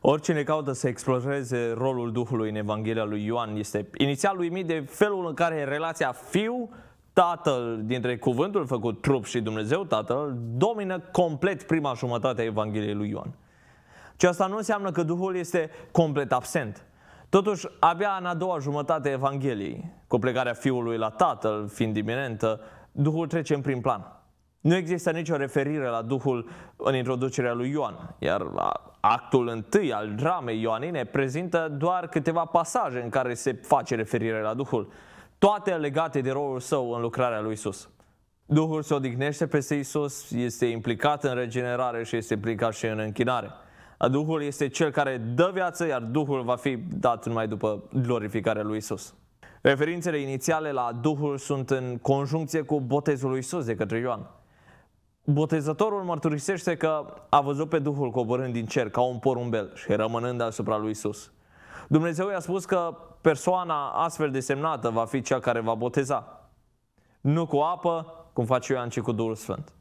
Oricine caută să exploreze rolul Duhului în Evanghelia lui Ioan este inițial uimit de felul în care relația fiu Tatăl, dintre cuvântul făcut trup și Dumnezeu Tatăl, domină complet prima jumătate a Evangheliei lui Ioan. Ce asta nu înseamnă că Duhul este complet absent. Totuși, abia în a doua jumătate a Evangheliei, cu plecarea Fiului la Tatăl, fiind iminentă, Duhul trece în prim plan. Nu există nicio referire la Duhul în introducerea lui Ioan, iar actul întâi al dramei ioanine prezintă doar câteva pasaje în care se face referire la Duhul, toate legate de rolul său în lucrarea lui Isus. Duhul se odihnește peste Isus, este implicat în regenerare și este implicat și în închinare. Duhul este cel care dă viață, iar Duhul va fi dat numai după glorificarea lui Isus. Referințele inițiale la Duhul sunt în conjuncție cu botezul lui Isus de către Ioan. Botezatorul mărturisește că a văzut pe Duhul coborând din cer ca un porumbel și rămânând asupra lui Isus. Dumnezeu i-a spus că persoana astfel desemnată va fi cea care va boteza. Nu cu apă, cum face Ioan, ci cu Duhul Sfânt.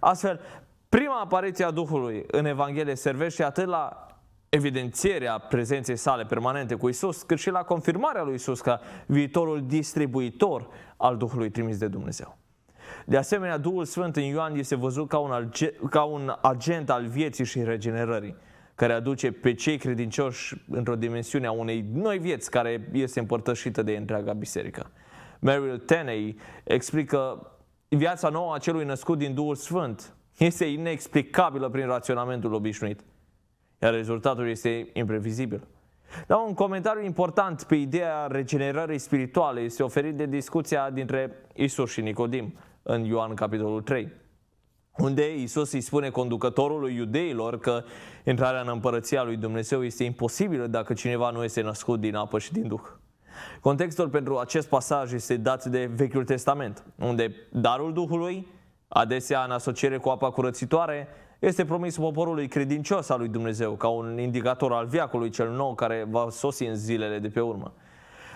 Astfel, prima apariție a Duhului în Evanghelie servește atât la evidențierea prezenței sale permanente cu Isus, cât și la confirmarea lui Isus ca viitorul distribuitor al Duhului trimis de Dumnezeu. De asemenea, Duhul Sfânt în Ioan este văzut ca un, ca un agent al vieții și regenerării, care aduce pe cei credincioși într-o dimensiune a unei noi vieți care este împărtășită de întreaga biserică. Meryl Tenney explică viața nouă a celui născut din Duhul Sfânt este inexplicabilă prin raționamentul obișnuit, iar rezultatul este imprevizibil. Dar un comentariu important pe ideea regenerării spirituale este oferit de discuția dintre Isus și Nicodim în Ioan capitolul 3 unde Isus îi spune conducătorului iudeilor că intrarea în împărăția lui Dumnezeu este imposibilă dacă cineva nu este născut din apă și din Duh. Contextul pentru acest pasaj este dat de Vechiul Testament, unde darul Duhului, adesea în asociere cu apa curățitoare, este promis poporului credincios al lui Dumnezeu ca un indicator al viacului cel nou care va sosi în zilele de pe urmă.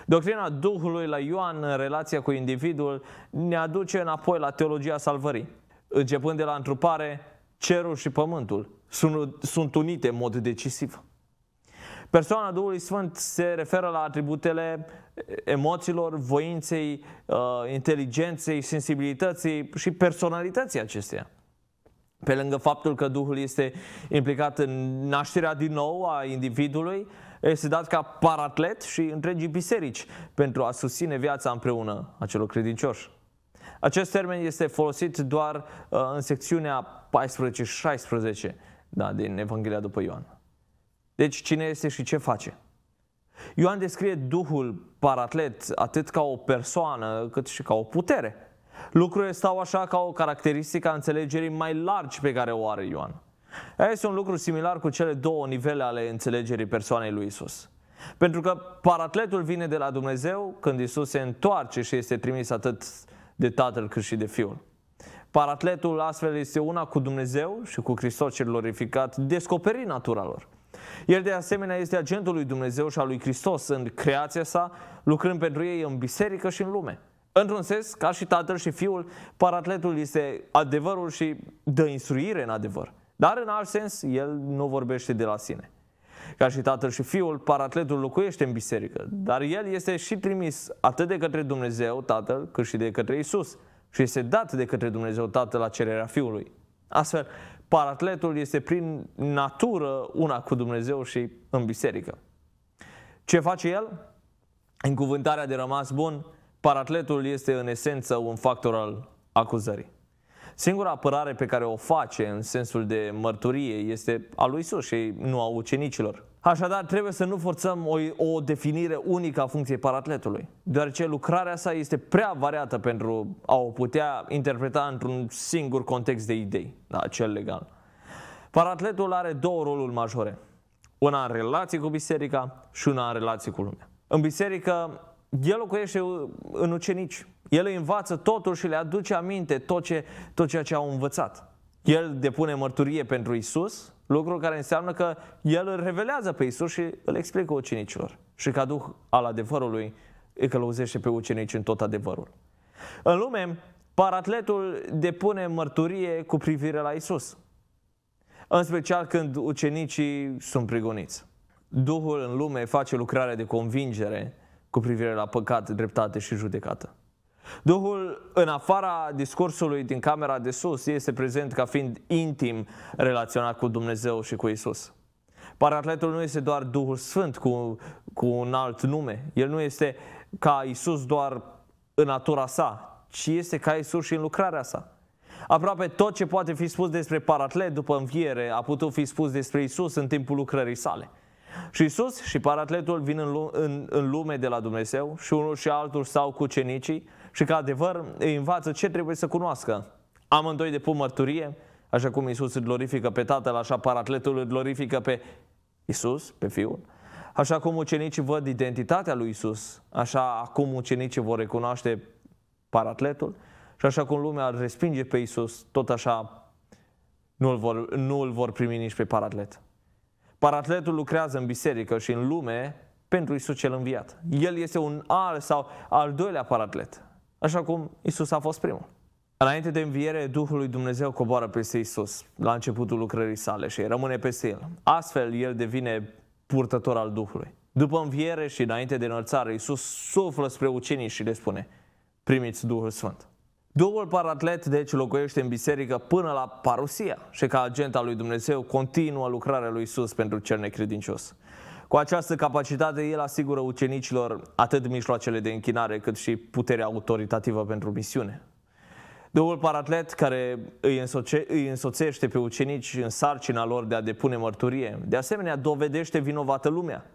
Doctrina Duhului la Ioan în relația cu individul ne aduce înapoi la teologia salvării. Începând de la întrupare, cerul și pământul sunt, sunt unite în mod decisiv. Persoana Duhului Sfânt se referă la atributele emoțiilor, voinței, uh, inteligenței, sensibilității și personalității acesteia. Pe lângă faptul că Duhul este implicat în nașterea din nou a individului, este dat ca paratlet și întregii biserici pentru a susține viața împreună a celor credincioși. Acest termen este folosit doar uh, în secțiunea 14-16 da, din Evanghelia după Ioan. Deci cine este și ce face? Ioan descrie Duhul paratlet atât ca o persoană cât și ca o putere. Lucrurile stau așa ca o caracteristică a înțelegerii mai largi pe care o are Ioan. Este un lucru similar cu cele două nivele ale înțelegerii persoanei lui Isus. Pentru că paratletul vine de la Dumnezeu când Isus se întoarce și este trimis atât de Tatăl cât și de Fiul. Paratletul astfel este una cu Dumnezeu și cu Hristos cel glorificat, descoperi natura lor. El de asemenea este agentul lui Dumnezeu și al lui Hristos în creația sa, lucrând pentru ei în biserică și în lume. Într-un sens, ca și tatăl și fiul, paratletul este adevărul și dă instruire în adevăr. Dar în alt sens, el nu vorbește de la sine. Ca și tatăl și fiul, paratletul locuiește în biserică, dar el este și trimis atât de către Dumnezeu Tatăl, cât și de către Isus și este dat de către Dumnezeu Tatăl la cererea Fiului. Astfel, paratletul este prin natură una cu Dumnezeu și în biserică. Ce face el? În cuvântarea de rămas bun, paratletul este în esență un factor al acuzării. Singura apărare pe care o face în sensul de mărturie este a lui Isus și nu a ucenicilor. Așadar, trebuie să nu forțăm o, o definire unică a funcției paratletului, deoarece lucrarea sa este prea variată pentru a o putea interpreta într-un singur context de idei, da, cel legal. Paratletul are două roluri majore, una în relație cu biserica și una în relație cu lumea. În biserică, el locuiește în ucenici. El îi învață totul și le aduce aminte tot, ce, tot ceea ce au învățat. El depune mărturie pentru Isus, lucru care înseamnă că el îl revelează pe Isus și îl explică ucenicilor. Și ca Duh al adevărului îi călăuzește pe ucenici în tot adevărul. În lume, paratletul depune mărturie cu privire la Isus. În special când ucenicii sunt prigoniți. Duhul în lume face lucrare de convingere cu privire la păcat, dreptate și judecată. Duhul, în afara discursului din camera de sus, este prezent ca fiind intim relaționat cu Dumnezeu și cu Isus. Paracletul nu este doar Duhul Sfânt cu, cu un alt nume. El nu este ca Isus doar în natura sa, ci este ca Isus și în lucrarea sa. Aproape tot ce poate fi spus despre Paratlet după înviere a putut fi spus despre Isus în timpul lucrării sale. Și Isus și paratletul vin în, lume, în, în lume de la Dumnezeu și unul și altul stau cu cenicii și ca adevăr îi învață ce trebuie să cunoască. Amândoi depun mărturie, așa cum Isus îl glorifică pe Tatăl, așa paratletul îl glorifică pe Isus, pe Fiul. Așa cum ucenicii văd identitatea lui Isus, așa acum ucenicii vor recunoaște paratletul și așa cum lumea îl respinge pe Isus, tot așa nu îl vor, nu îl vor primi nici pe paratlet. Paratletul lucrează în biserică și în lume pentru Isus cel înviat. El este un al sau al doilea paratlet, așa cum Isus a fost primul. Înainte de înviere, Duhul lui Dumnezeu coboară peste Isus la începutul lucrării sale și rămâne peste el. Astfel, el devine purtător al Duhului. După înviere și înainte de înălțare, Isus suflă spre ucenici și le spune, primiți Duhul Sfânt. Domnul Paratlet, deci, locuiește în biserică până la parusia și ca agent al lui Dumnezeu continuă lucrarea lui Isus pentru cel necredincios. Cu această capacitate, el asigură ucenicilor atât mijloacele de închinare, cât și puterea autoritativă pentru misiune. Duhul Paratlet, care îi, însoce, îi însoțește pe ucenici în sarcina lor de a depune mărturie, de asemenea dovedește vinovată lumea,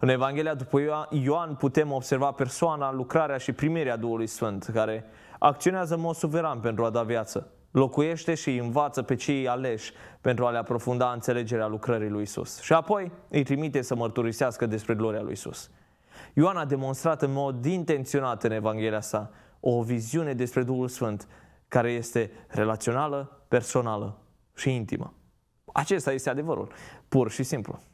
în Evanghelia după Ioan putem observa persoana, lucrarea și primirea Duhului Sfânt, care acționează în mod suveran pentru a da viață. Locuiește și învață pe cei aleși pentru a le aprofunda înțelegerea lucrării lui Isus. Și apoi îi trimite să mărturisească despre gloria lui Isus. Ioan a demonstrat în mod intenționat în Evanghelia sa o viziune despre Duhul Sfânt care este relațională, personală și intimă. Acesta este adevărul, pur și simplu.